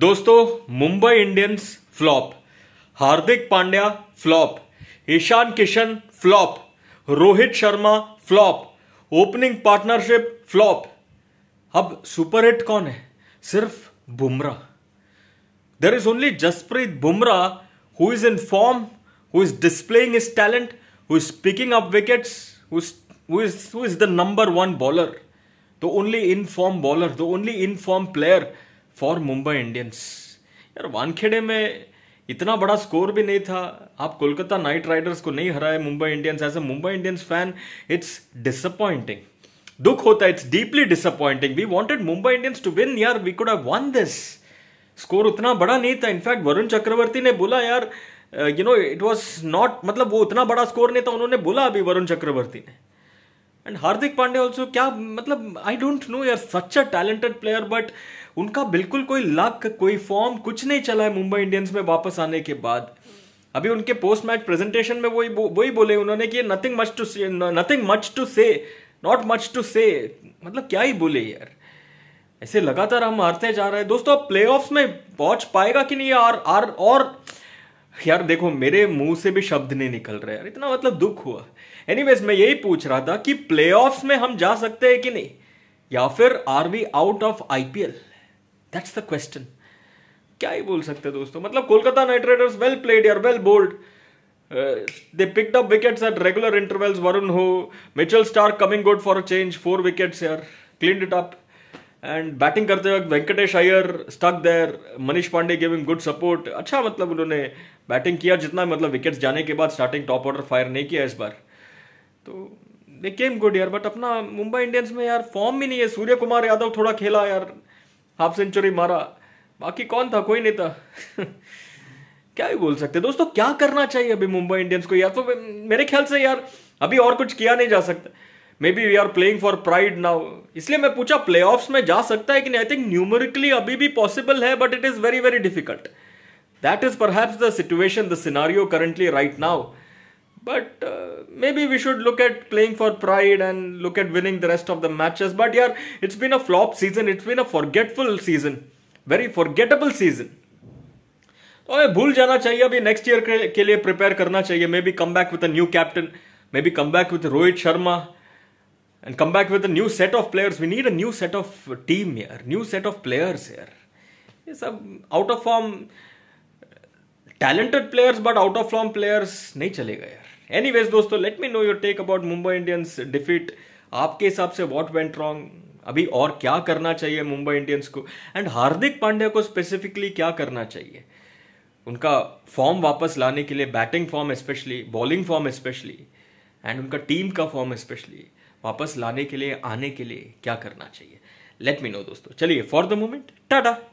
दोस्तों Mumbai Indians flop Hardik Pandya flop Ishan Kishan flop Rohit Sharma flop opening partnership flop अब super hit कौन है सिर्फ Bumrah there is only Jasprit Bumrah who is in form who is displaying is talent who is picking up wickets who is the number one bowler the only in form bowler the only in form player for Mumbai Indians यार वानखेड़े में इतना बड़ा score भी नहीं था आप Kolkata knight Riders को नहीं हराए Mumbai Indians as a Mumbai Indians fan it's disappointing दुख होता है it's deeply disappointing we wanted Mumbai Indians to win यार we could have won this score उतना बड़ा नहीं था इनफैक्ट वरुण चक्रवर्ती ने बोला यार you know it was not मतलब वो उतना बड़ा स्कोर नहीं था उन्होंने बोला अभी वरुण चक्रवर्ती ने एंड हार्दिक पांडे ऑल्सो क्या मतलब आई डोंट नो यार such a talented player but उनका बिल्कुल कोई लक कोई फॉर्म कुछ नहीं चला है मुंबई इंडियंस में वापस आने के बाद अभी उनके पोस्ट मैच प्रेजेंटेशन में वही वही बोले उन्होंने कि nothing much to say nothing much to say not much to say मतलब क्या ही बोले यार ऐसे लगातार हम हारते जा रहे हैं दोस्तों प्ले में पहुंच पाएगा कि नहीं यार आर और यार देखो मेरे मुंह से भी शब्द नहीं निकल रहे यार इतना मतलब दुख हुआ एनीवेज मैं यही पूछ रहा था कि प्ले में हम जा सकते हैं कि नहीं या फिर are we out of IPL that's the question क्या ही बोल सकते हैं दोस्तों मतलब Kolkata knight riders well played यार well bowled they picked up wickets at regular intervals Varun हो Mitchell Starc coming good for a change four wickets यार clean it up and batting करते वक्त Venkatesh Iyer stuck there Manish Pande giving good support अच्छा मतलब उन्होंने batting किया जितना मतलब विकेट्स जाने के बाद स्टार्टिंग टॉप ऑर्डर फायर नहीं किया इस बार तो दे केम गुड यार बट अपना मुंबई इंडियंस में यार फॉर्म भी नहीं है सूर्य कुमार यादव थोड़ा खेला यार हाफ सेंचुरी मारा बाकी कौन था कोई नहीं था क्या ही बोल सकते दोस्तों क्या करना चाहिए अभी मुंबई इंडियंस को यार तो मेरे ख्याल से यार अभी और कुछ किया नहीं जा सकता maybe we are playing for pride now इसलिए मैं पूछा प्ले में जा सकता है कि नहीं आई थिंक न्यूमरिकली अभी भी पॉसिबल है but it is very very difficult that is पर the situation the scenario currently right now but uh, maybe we should look at playing for pride and look at winning the rest of the matches but yeah it's been a flop season it's been a forgetful season very forgettable season तो हमें भूल जाना चाहिए अभी next year के लिए prepare करना चाहिए maybe come back with a new captain maybe come back with Rohit Sharma and come back with a new set of players we need a new set of team यार new set of players यार ये सब out of form talented players but out of form players नहीं चले गए यार वेज दोस्तों let me know your take about Mumbai Indians defeat आपके हिसाब से वॉट वेंट रॉन्ग अभी और क्या करना चाहिए मुंबई इंडियंस को एंड हार्दिक पांड्या को स्पेसिफिकली क्या करना चाहिए उनका फॉर्म वापस लाने के लिए batting form specially bowling form specially and उनका टीम का फॉर्म स्पेशली वापस लाने के लिए आने के लिए क्या करना चाहिए लेट मी नो दोस्तों चलिए फॉर द मोमेंट टाटा